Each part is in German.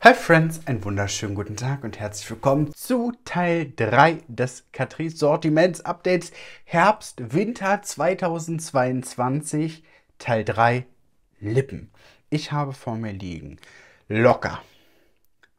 Hi Friends, einen wunderschönen guten Tag und herzlich willkommen zu Teil 3 des Catrice Sortiments Updates Herbst Winter 2022 Teil 3 Lippen. Ich habe vor mir liegen locker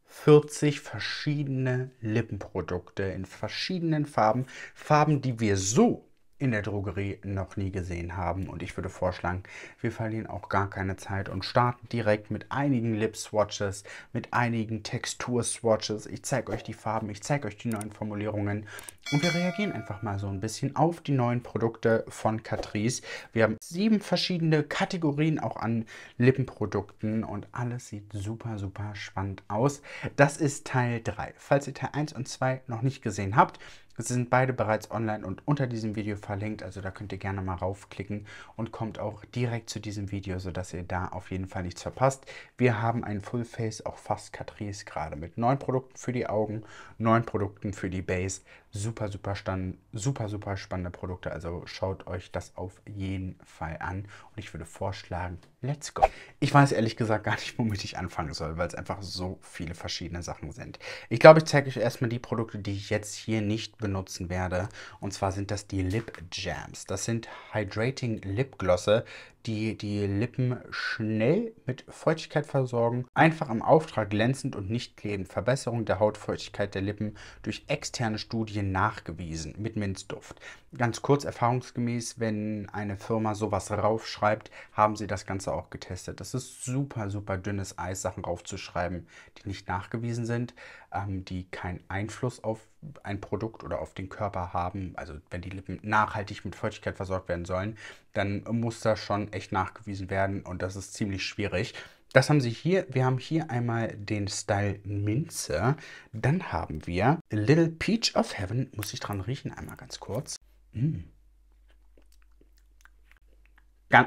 40 verschiedene Lippenprodukte in verschiedenen Farben, Farben, die wir so in der Drogerie noch nie gesehen haben. Und ich würde vorschlagen, wir verlieren auch gar keine Zeit und starten direkt mit einigen Lip-Swatches, mit einigen Textur-Swatches. Ich zeige euch die Farben, ich zeige euch die neuen Formulierungen und wir reagieren einfach mal so ein bisschen auf die neuen Produkte von Catrice. Wir haben sieben verschiedene Kategorien auch an Lippenprodukten und alles sieht super, super spannend aus. Das ist Teil 3. Falls ihr Teil 1 und 2 noch nicht gesehen habt, Sie sind beide bereits online und unter diesem Video verlinkt, also da könnt ihr gerne mal raufklicken und kommt auch direkt zu diesem Video, sodass ihr da auf jeden Fall nichts verpasst. Wir haben ein Full Face, auch fast Catrice gerade mit neun Produkten für die Augen, neun Produkten für die Base. Super, super, stand, super, super spannende Produkte, also schaut euch das auf jeden Fall an und ich würde vorschlagen, Let's go. Ich weiß ehrlich gesagt gar nicht, womit ich anfangen soll, weil es einfach so viele verschiedene Sachen sind. Ich glaube, ich zeige euch erstmal die Produkte, die ich jetzt hier nicht benutzen werde. Und zwar sind das die Lip Jams. Das sind Hydrating Lip Glosse, die die Lippen schnell mit Feuchtigkeit versorgen. Einfach im Auftrag glänzend und nicht klebend. Verbesserung der Hautfeuchtigkeit der Lippen durch externe Studien nachgewiesen mit Minzduft. Ganz kurz erfahrungsgemäß, wenn eine Firma sowas raufschreibt, haben sie das Ganze auch getestet. Das ist super, super dünnes Eis, Sachen raufzuschreiben, die nicht nachgewiesen sind ähm, die keinen Einfluss auf ein Produkt oder auf den Körper haben. Also wenn die Lippen nachhaltig mit Feuchtigkeit versorgt werden sollen, dann muss das schon echt nachgewiesen werden und das ist ziemlich schwierig. Das haben sie hier. Wir haben hier einmal den Style Minze. Dann haben wir Little Peach of Heaven. Muss ich dran riechen, einmal ganz kurz. Mm.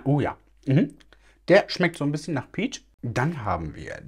Oh ja. Mhm. Der schmeckt so ein bisschen nach Peach. Dann haben wir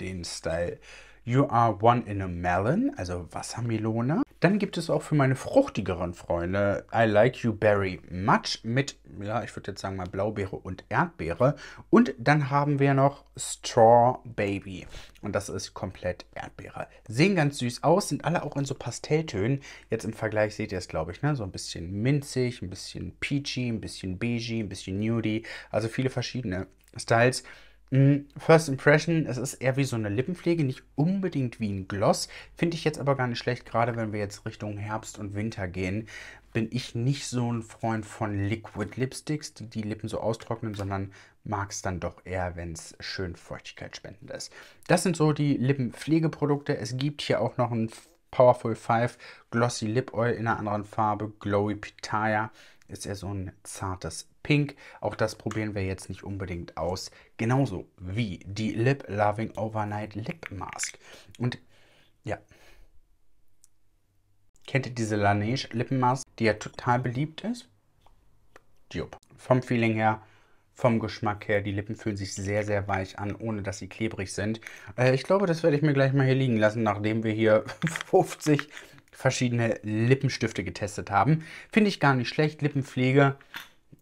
den Style You Are One in a Melon, also Wassermelone. Dann gibt es auch für meine fruchtigeren Freunde I Like You Berry Much mit, ja, ich würde jetzt sagen mal Blaubeere und Erdbeere. Und dann haben wir noch Straw Baby. Und das ist komplett Erdbeere. Sehen ganz süß aus, sind alle auch in so Pastelltönen. Jetzt im Vergleich seht ihr es, glaube ich, ne? so ein bisschen minzig, ein bisschen peachy, ein bisschen beigey, ein bisschen nudie. Also viele verschiedene Styles. Mm, First Impression, es ist eher wie so eine Lippenpflege, nicht unbedingt wie ein Gloss. Finde ich jetzt aber gar nicht schlecht, gerade wenn wir jetzt Richtung Herbst und Winter gehen, bin ich nicht so ein Freund von Liquid Lipsticks, die die Lippen so austrocknen, sondern mag es dann doch eher, wenn es schön feuchtigkeitsspendend ist. Das sind so die Lippenpflegeprodukte. Es gibt hier auch noch ein Powerful 5 Glossy Lip Oil in einer anderen Farbe, Glowy Pitaya. Ist eher so ein zartes Pink. Auch das probieren wir jetzt nicht unbedingt aus. Genauso wie die Lip Loving Overnight Lip Mask. Und ja. Kennt ihr diese Laneige Lippenmask, die ja total beliebt ist? Jupp. Vom Feeling her vom Geschmack her. Die Lippen fühlen sich sehr, sehr weich an, ohne dass sie klebrig sind. Äh, ich glaube, das werde ich mir gleich mal hier liegen lassen, nachdem wir hier 50 verschiedene Lippenstifte getestet haben. Finde ich gar nicht schlecht. Lippenpflege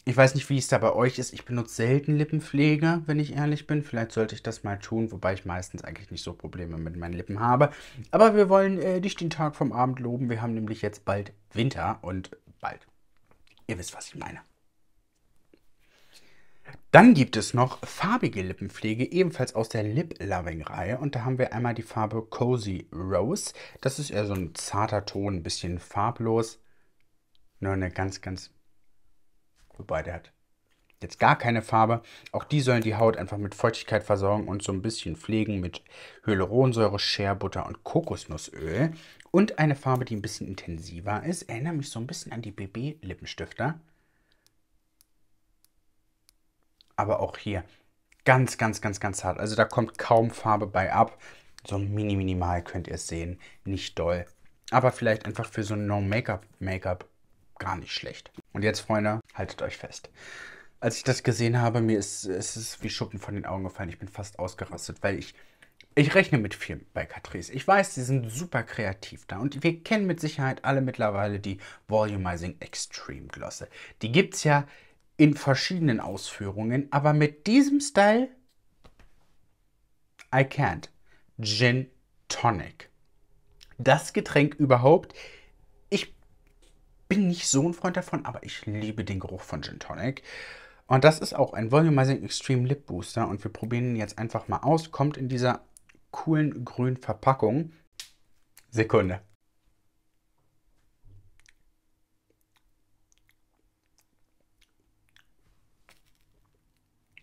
ich weiß nicht, wie es da bei euch ist. Ich benutze selten Lippenpflege, wenn ich ehrlich bin. Vielleicht sollte ich das mal tun, wobei ich meistens eigentlich nicht so Probleme mit meinen Lippen habe. Aber wir wollen äh, nicht den Tag vom Abend loben. Wir haben nämlich jetzt bald Winter und bald. Ihr wisst, was ich meine. Dann gibt es noch farbige Lippenpflege, ebenfalls aus der Lip Loving Reihe. Und da haben wir einmal die Farbe Cozy Rose. Das ist eher so ein zarter Ton, ein bisschen farblos. Nur eine ganz, ganz Wobei, der hat jetzt gar keine Farbe. Auch die sollen die Haut einfach mit Feuchtigkeit versorgen und so ein bisschen pflegen mit Hyaluronsäure, Scherbutter und Kokosnussöl. Und eine Farbe, die ein bisschen intensiver ist. Erinnert mich so ein bisschen an die BB-Lippenstifter. Aber auch hier ganz, ganz, ganz, ganz hart. Also da kommt kaum Farbe bei ab. So mini-minimal könnt ihr es sehen. Nicht doll. Aber vielleicht einfach für so ein No-Make-up-Make-up gar nicht schlecht. Und jetzt, Freunde, Haltet euch fest. Als ich das gesehen habe, mir ist es ist wie Schuppen von den Augen gefallen. Ich bin fast ausgerastet, weil ich ich rechne mit viel bei Catrice. Ich weiß, sie sind super kreativ da und wir kennen mit Sicherheit alle mittlerweile die Volumizing Extreme Glosse. Die gibt es ja in verschiedenen Ausführungen, aber mit diesem Style I can't. Gin Tonic. Das Getränk überhaupt bin nicht so ein Freund davon, aber ich liebe den Geruch von Gin Tonic. Und das ist auch ein Volumizing Extreme Lip Booster und wir probieren ihn jetzt einfach mal aus. Kommt in dieser coolen grünen Verpackung. Sekunde.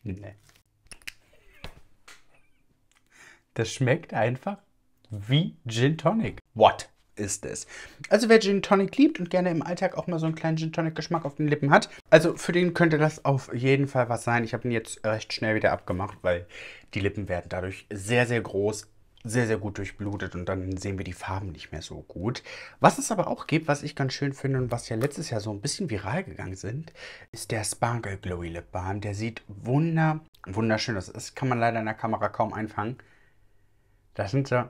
Nee. Das schmeckt einfach wie Gin Tonic. What? ist es. Also wer Gin Tonic liebt und gerne im Alltag auch mal so einen kleinen Gin Tonic Geschmack auf den Lippen hat, also für den könnte das auf jeden Fall was sein. Ich habe ihn jetzt recht schnell wieder abgemacht, weil die Lippen werden dadurch sehr, sehr groß, sehr, sehr gut durchblutet und dann sehen wir die Farben nicht mehr so gut. Was es aber auch gibt, was ich ganz schön finde und was ja letztes Jahr so ein bisschen viral gegangen sind, ist der Sparkle Glowy Lip Balm. Der sieht wunder, wunderschön aus. Das kann man leider in der Kamera kaum einfangen. Das sind so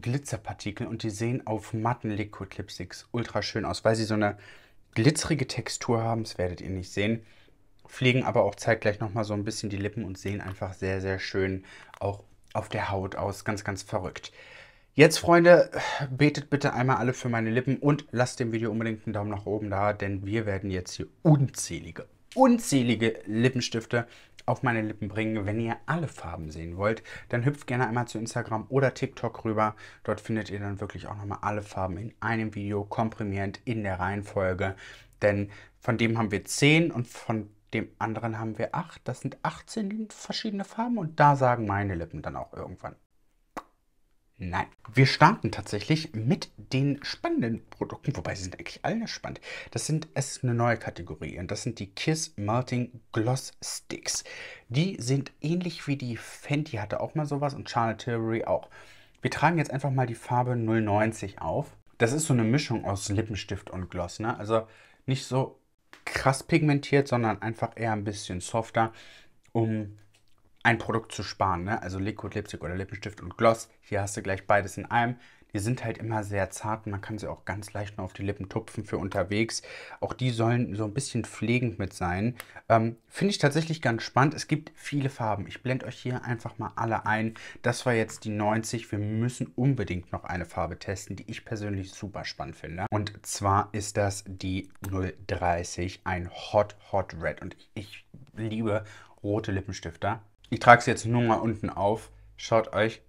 Glitzerpartikel und die sehen auf matten Liquid Lipsticks ultra schön aus, weil sie so eine glitzerige Textur haben, das werdet ihr nicht sehen. Fliegen aber auch zeitgleich nochmal so ein bisschen die Lippen und sehen einfach sehr, sehr schön auch auf der Haut aus. Ganz, ganz verrückt. Jetzt, Freunde, betet bitte einmal alle für meine Lippen und lasst dem Video unbedingt einen Daumen nach oben da, denn wir werden jetzt hier unzählige, unzählige Lippenstifte auf meine Lippen bringen. Wenn ihr alle Farben sehen wollt, dann hüpft gerne einmal zu Instagram oder TikTok rüber. Dort findet ihr dann wirklich auch nochmal alle Farben in einem Video komprimierend in der Reihenfolge. Denn von dem haben wir 10 und von dem anderen haben wir 8. Das sind 18 verschiedene Farben und da sagen meine Lippen dann auch irgendwann Nein. Wir starten tatsächlich mit den spannenden Produkten, wobei sie sind eigentlich alle spannend. Das sind es ist eine neue Kategorie und das sind die Kiss Melting Gloss Sticks. Die sind ähnlich wie die Fenty hatte auch mal sowas und Charlotte Tilbury auch. Wir tragen jetzt einfach mal die Farbe 090 auf. Das ist so eine Mischung aus Lippenstift und Gloss, ne? Also nicht so krass pigmentiert, sondern einfach eher ein bisschen softer, um ein Produkt zu sparen. Ne? Also Liquid Lipstick oder Lippenstift und Gloss. Hier hast du gleich beides in einem. Die sind halt immer sehr zart und man kann sie auch ganz leicht nur auf die Lippen tupfen für unterwegs. Auch die sollen so ein bisschen pflegend mit sein. Ähm, Finde ich tatsächlich ganz spannend. Es gibt viele Farben. Ich blende euch hier einfach mal alle ein. Das war jetzt die 90. Wir müssen unbedingt noch eine Farbe testen, die ich persönlich super spannend finde. Und zwar ist das die 030, ein Hot Hot Red. Und ich liebe rote Lippenstifter. Ich trage es jetzt nur mal unten auf. Schaut euch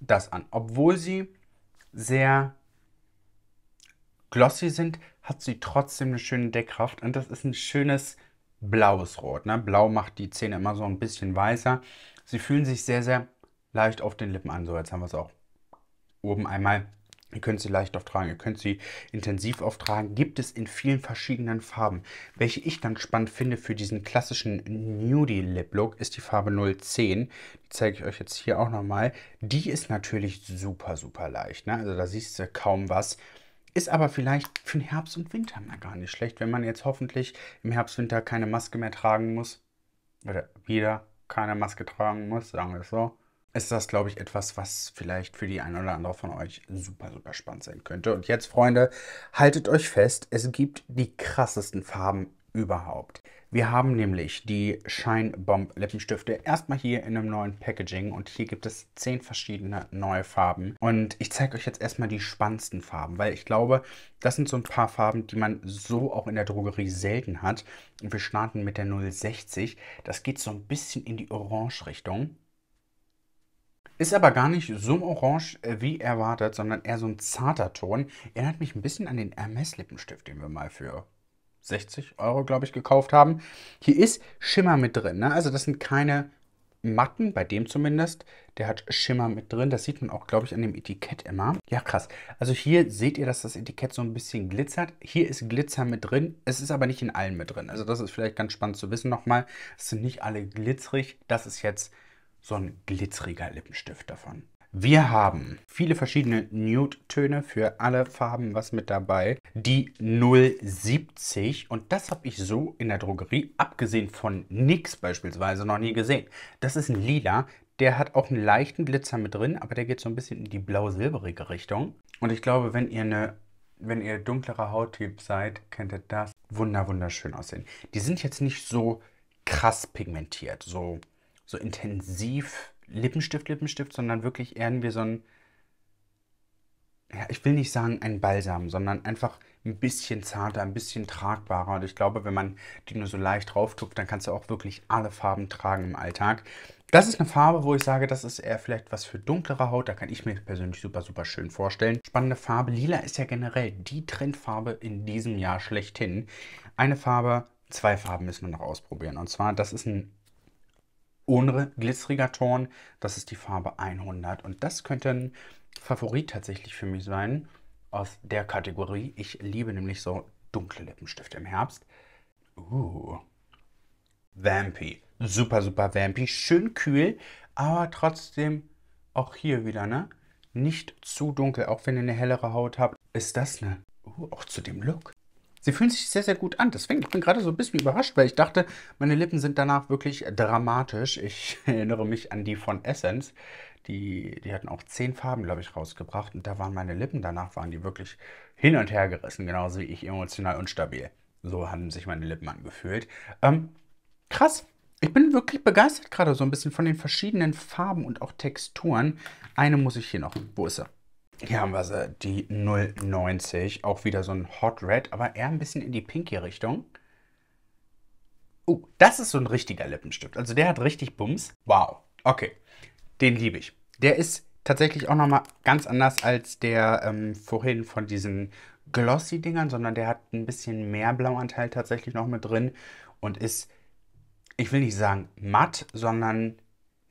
das an. Obwohl sie sehr glossy sind, hat sie trotzdem eine schöne Deckkraft und das ist ein schönes blaues Rot. Ne? Blau macht die Zähne immer so ein bisschen weißer. Sie fühlen sich sehr, sehr leicht auf den Lippen an. So, jetzt haben wir es auch oben einmal Ihr könnt sie leicht auftragen, ihr könnt sie intensiv auftragen. Gibt es in vielen verschiedenen Farben. Welche ich ganz spannend finde für diesen klassischen Nudie Lip Look ist die Farbe 010. Die zeige ich euch jetzt hier auch nochmal. Die ist natürlich super, super leicht. Ne? Also da siehst du kaum was. Ist aber vielleicht für den Herbst und Winter mal gar nicht schlecht, wenn man jetzt hoffentlich im Herbst, Winter keine Maske mehr tragen muss. Oder wieder keine Maske tragen muss, sagen wir es so ist das, glaube ich, etwas, was vielleicht für die eine oder andere von euch super, super spannend sein könnte. Und jetzt, Freunde, haltet euch fest, es gibt die krassesten Farben überhaupt. Wir haben nämlich die Shine Bomb Lippenstifte erstmal hier in einem neuen Packaging und hier gibt es zehn verschiedene neue Farben. Und ich zeige euch jetzt erstmal die spannendsten Farben, weil ich glaube, das sind so ein paar Farben, die man so auch in der Drogerie selten hat. Und wir starten mit der 060. Das geht so ein bisschen in die Orange-Richtung. Ist aber gar nicht so orange äh, wie erwartet, sondern eher so ein zarter Ton. Erinnert mich ein bisschen an den Hermes Lippenstift, den wir mal für 60 Euro, glaube ich, gekauft haben. Hier ist Schimmer mit drin. Ne? Also das sind keine matten, bei dem zumindest. Der hat Schimmer mit drin. Das sieht man auch, glaube ich, an dem Etikett immer. Ja, krass. Also hier seht ihr, dass das Etikett so ein bisschen glitzert. Hier ist Glitzer mit drin. Es ist aber nicht in allen mit drin. Also das ist vielleicht ganz spannend zu wissen nochmal. Es sind nicht alle glitzerig. Das ist jetzt so ein glitzeriger Lippenstift davon. Wir haben viele verschiedene Nude-Töne für alle Farben was mit dabei. Die 070 und das habe ich so in der Drogerie, abgesehen von NYX beispielsweise, noch nie gesehen. Das ist ein Lila, der hat auch einen leichten Glitzer mit drin, aber der geht so ein bisschen in die blau-silberige Richtung. Und ich glaube, wenn ihr eine wenn ihr dunklerer Hauttyp seid, könnt ihr das wunderschön aussehen. Die sind jetzt nicht so krass pigmentiert, so so intensiv Lippenstift, Lippenstift, sondern wirklich eher wie so ein, ja, ich will nicht sagen ein Balsam, sondern einfach ein bisschen zarter, ein bisschen tragbarer. Und ich glaube, wenn man die nur so leicht rauftupft, dann kannst du auch wirklich alle Farben tragen im Alltag. Das ist eine Farbe, wo ich sage, das ist eher vielleicht was für dunklere Haut. Da kann ich mir persönlich super, super schön vorstellen. Spannende Farbe. Lila ist ja generell die Trendfarbe in diesem Jahr schlechthin. Eine Farbe, zwei Farben müssen wir noch ausprobieren. Und zwar, das ist ein ohne glitzeriger Ton. Das ist die Farbe 100 und das könnte ein Favorit tatsächlich für mich sein aus der Kategorie. Ich liebe nämlich so dunkle Lippenstifte im Herbst. Uh, vampy. Super, super vampy. Schön kühl, aber trotzdem auch hier wieder, ne? Nicht zu dunkel, auch wenn ihr eine hellere Haut habt. Ist das ne? Uh, auch zu dem Look. Sie fühlen sich sehr, sehr gut an. Deswegen, ich bin gerade so ein bisschen überrascht, weil ich dachte, meine Lippen sind danach wirklich dramatisch. Ich erinnere mich an die von Essence. Die, die hatten auch zehn Farben, glaube ich, rausgebracht. Und da waren meine Lippen danach, waren die wirklich hin und her gerissen, genauso wie ich emotional unstabil. So haben sich meine Lippen angefühlt. Ähm, krass. Ich bin wirklich begeistert gerade so ein bisschen von den verschiedenen Farben und auch Texturen. Eine muss ich hier noch. Wo ist sie? Hier haben wir sie, die 090. Auch wieder so ein Hot Red, aber eher ein bisschen in die pinke Richtung. Oh, das ist so ein richtiger Lippenstift. Also der hat richtig Bums. Wow. Okay, den liebe ich. Der ist tatsächlich auch nochmal ganz anders als der ähm, vorhin von diesen Glossy-Dingern, sondern der hat ein bisschen mehr Blauanteil tatsächlich noch mit drin und ist, ich will nicht sagen matt, sondern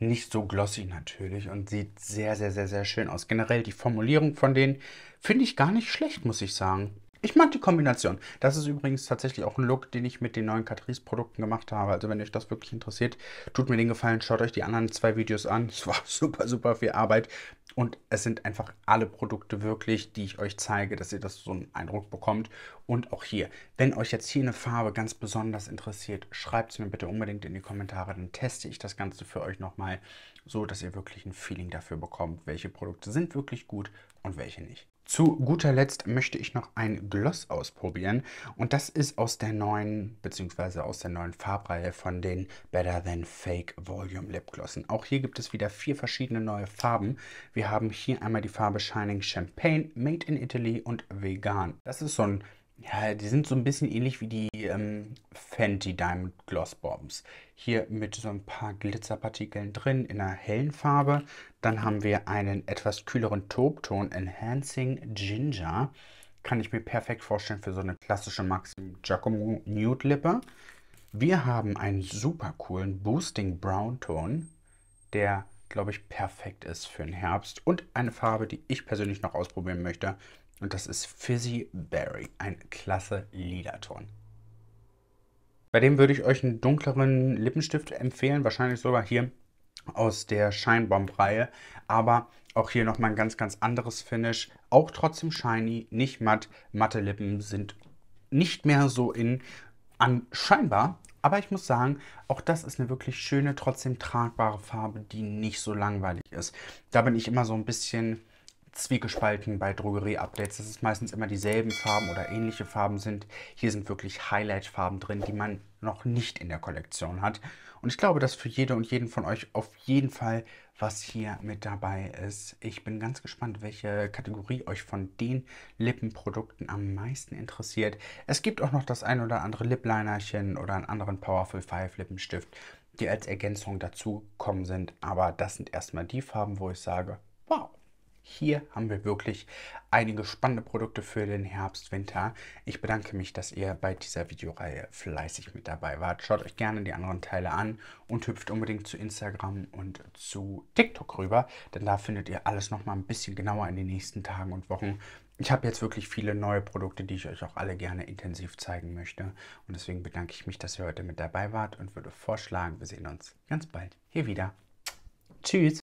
nicht so glossy natürlich und sieht sehr, sehr, sehr, sehr schön aus. Generell die Formulierung von denen finde ich gar nicht schlecht, muss ich sagen. Ich mag die Kombination. Das ist übrigens tatsächlich auch ein Look, den ich mit den neuen Catrice Produkten gemacht habe. Also wenn euch das wirklich interessiert, tut mir den Gefallen, schaut euch die anderen zwei Videos an. Es war super, super viel Arbeit. Und es sind einfach alle Produkte wirklich, die ich euch zeige, dass ihr das so einen Eindruck bekommt. Und auch hier, wenn euch jetzt hier eine Farbe ganz besonders interessiert, schreibt es mir bitte unbedingt in die Kommentare, dann teste ich das Ganze für euch nochmal, so dass ihr wirklich ein Feeling dafür bekommt, welche Produkte sind wirklich gut und welche nicht. Zu guter Letzt möchte ich noch ein Gloss ausprobieren und das ist aus der neuen bzw. aus der neuen Farbreihe von den Better Than Fake Volume Lip Glossen. Auch hier gibt es wieder vier verschiedene neue Farben. Wir haben hier einmal die Farbe Shining Champagne, Made in Italy und Vegan. Das ist so ein ja, die sind so ein bisschen ähnlich wie die ähm, Fenty Diamond Gloss Bombs. Hier mit so ein paar Glitzerpartikeln drin in einer hellen Farbe. Dann haben wir einen etwas kühleren Taubton Enhancing Ginger. Kann ich mir perfekt vorstellen für so eine klassische Maxim Giacomo Nude Lippe. Wir haben einen super coolen Boosting Brown Ton, der glaube ich perfekt ist für den Herbst und eine Farbe, die ich persönlich noch ausprobieren möchte, und das ist Fizzy Berry, ein klasse Liederton. Bei dem würde ich euch einen dunkleren Lippenstift empfehlen, wahrscheinlich sogar hier aus der Scheinbomb-Reihe. Aber auch hier nochmal ein ganz, ganz anderes Finish. Auch trotzdem shiny, nicht matt. Matte Lippen sind nicht mehr so in an Aber ich muss sagen, auch das ist eine wirklich schöne, trotzdem tragbare Farbe, die nicht so langweilig ist. Da bin ich immer so ein bisschen zwiegespalten bei Drogerie-Updates, dass es meistens immer dieselben Farben oder ähnliche Farben sind. Hier sind wirklich Highlight-Farben drin, die man noch nicht in der Kollektion hat. Und ich glaube, dass für jede und jeden von euch auf jeden Fall was hier mit dabei ist. Ich bin ganz gespannt, welche Kategorie euch von den Lippenprodukten am meisten interessiert. Es gibt auch noch das ein oder andere Lip-Linerchen oder einen anderen Powerful 5 Lippenstift, die als Ergänzung dazu kommen sind. Aber das sind erstmal die Farben, wo ich sage, wow. Hier haben wir wirklich einige spannende Produkte für den Herbst, Winter. Ich bedanke mich, dass ihr bei dieser Videoreihe fleißig mit dabei wart. Schaut euch gerne die anderen Teile an und hüpft unbedingt zu Instagram und zu TikTok rüber, denn da findet ihr alles nochmal ein bisschen genauer in den nächsten Tagen und Wochen. Ich habe jetzt wirklich viele neue Produkte, die ich euch auch alle gerne intensiv zeigen möchte. Und deswegen bedanke ich mich, dass ihr heute mit dabei wart und würde vorschlagen, wir sehen uns ganz bald hier wieder. Tschüss!